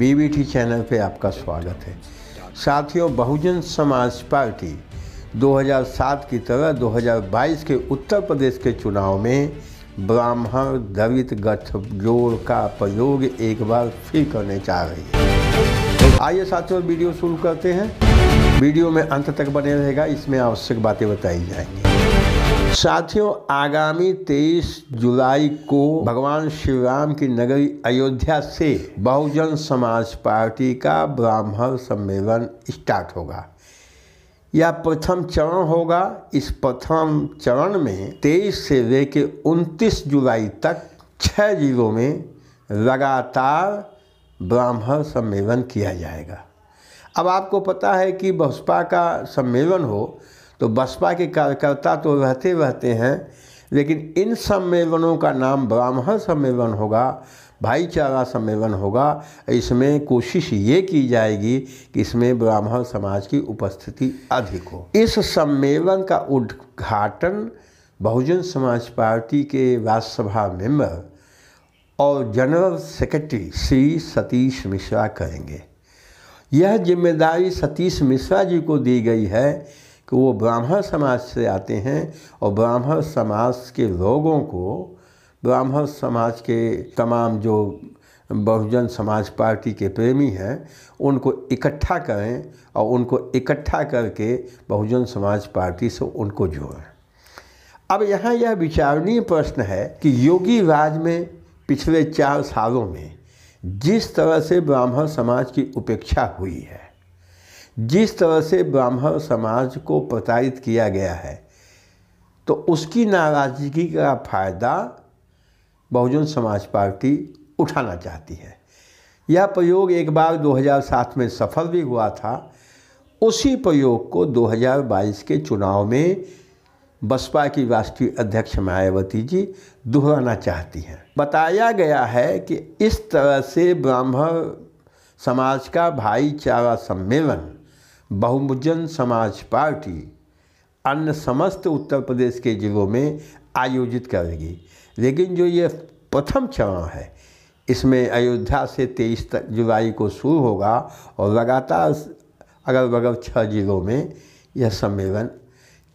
BVT channel पे आपका स्वागत है साथियों बहुजन समाज पार्टी 2007 की तरह 2022 के उत्तर प्रदेश के चुनाव में ब्राह्मण दलित गठजोड़ का प्रयोग एक बार फिर करने चाह रही है तो आइए साथियों वीडियो शुरू करते हैं वीडियो में अंत तक बने रहेगा इसमें आवश्यक बातें बताई जाएंगी साथियों आगामी 23 जुलाई को भगवान श्री राम की नगरी अयोध्या से बहुजन समाज पार्टी का ब्राह्मण सम्मेलन स्टार्ट होगा यह प्रथम चरण होगा इस प्रथम चरण में 23 से लेकर 29 जुलाई तक छः जिलों में लगातार ब्राह्मण सम्मेलन किया जाएगा अब आपको पता है कि बसपा का सम्मेलन हो तो बसपा के कार्यकर्ता तो रहते रहते हैं लेकिन इन सम्मेलनों का नाम ब्राह्मण सम्मेलन होगा भाईचारा सम्मेलन होगा इसमें कोशिश ये की जाएगी कि इसमें ब्राह्मण समाज की उपस्थिति अधिक हो इस सम्मेलन का उद्घाटन बहुजन समाज पार्टी के राज्यसभा मेंबर और जनरल सेक्रेटरी श्री सतीश मिश्रा करेंगे यह जिम्मेदारी सतीश मिश्रा जी को दी गई है कि वो ब्राह्मण समाज से आते हैं और ब्राह्मण समाज के लोगों को ब्राह्मण समाज के तमाम जो बहुजन समाज पार्टी के प्रेमी हैं उनको इकट्ठा करें और उनको इकट्ठा करके बहुजन समाज पार्टी से उनको जोड़ें अब यहाँ यह विचारणीय प्रश्न है कि योगी राज में पिछले चार सालों में जिस तरह से ब्राह्मण समाज की उपेक्षा हुई है जिस तरह से ब्राह्मण समाज को प्रताड़ित किया गया है तो उसकी नाराज़गी का फायदा बहुजन समाज पार्टी उठाना चाहती है यह प्रयोग एक बार 2007 में सफल भी हुआ था उसी प्रयोग को 2022 के चुनाव में बसपा की राष्ट्रीय अध्यक्ष मायावती जी दोहराना चाहती हैं बताया गया है कि इस तरह से ब्राह्मण समाज का भाईचारा सम्मेलन बहुमुजन समाज पार्टी अन्य समस्त उत्तर प्रदेश के जिलों में आयोजित करेगी लेकिन जो ये प्रथम चरण है इसमें अयोध्या से तेईस जुलाई को शुरू होगा और लगातार अगल बगल छः जिलों में यह सम्मेलन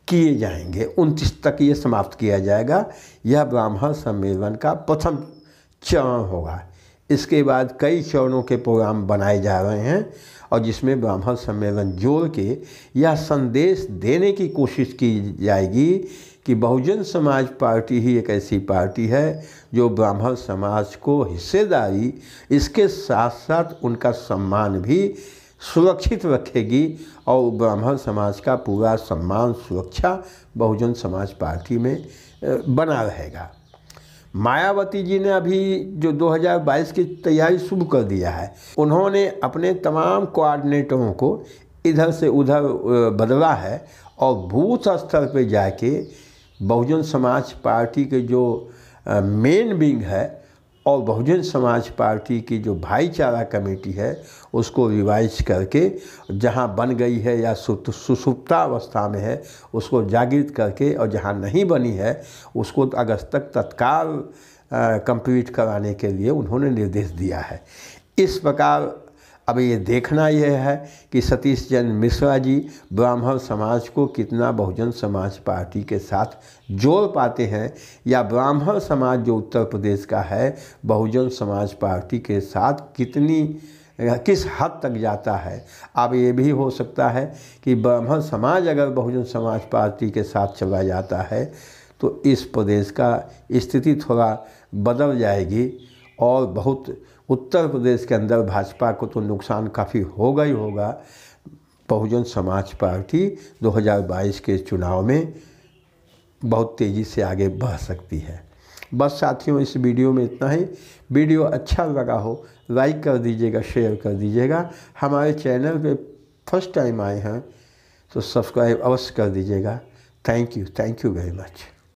किए जाएंगे उनतीस तक ये समाप्त किया जाएगा यह ब्राह्मण सम्मेलन का प्रथम चरण होगा इसके बाद कई चरणों के प्रोग्राम बनाए जा रहे हैं और जिसमें ब्राह्मण सम्मेलन जोड़ के यह संदेश देने की कोशिश की जाएगी कि बहुजन समाज पार्टी ही एक ऐसी पार्टी है जो ब्राह्मण समाज को हिस्सेदारी इसके साथ साथ उनका सम्मान भी सुरक्षित रखेगी और ब्राह्मण समाज का पूरा सम्मान सुरक्षा बहुजन समाज पार्टी में बना रहेगा मायावती जी ने अभी जो 2022 की तैयारी शुरू कर दिया है उन्होंने अपने तमाम कोऑर्डिनेटरों को इधर से उधर बदला है और बूथ स्तर पे जाके बहुजन समाज पार्टी के जो मेन विंग है और बहुजन समाज पार्टी की जो भाईचारा कमेटी है उसको रिवाइज करके जहाँ बन गई है या सुसुप्ता अवस्था में है उसको जागृत करके और जहाँ नहीं बनी है उसको अगस्त तक तत्काल कंप्लीट कराने के लिए उन्होंने निर्देश दिया है इस प्रकार अब ये देखना यह है कि सतीश चंद्र मिश्रा जी ब्राह्मण समाज को कितना बहुजन समाज पार्टी के साथ जोड़ पाते हैं या ब्राह्मण समाज जो उत्तर प्रदेश का है बहुजन समाज पार्टी के साथ कितनी किस हद तक जाता है अब ये भी हो सकता है कि ब्राह्मण समाज अगर बहुजन समाज पार्टी के साथ चला जाता है तो इस प्रदेश का स्थिति थोड़ा बदल जाएगी और बहुत उत्तर प्रदेश के अंदर भाजपा को तो नुकसान काफ़ी होगा ही होगा बहुजन समाज पार्टी 2022 के चुनाव में बहुत तेज़ी से आगे बढ़ सकती है बस साथियों इस वीडियो में इतना ही वीडियो अच्छा लगा हो लाइक कर दीजिएगा शेयर कर दीजिएगा हमारे चैनल पे फर्स्ट टाइम आए हैं तो सब्सक्राइब अवश्य कर दीजिएगा thank you thank you very much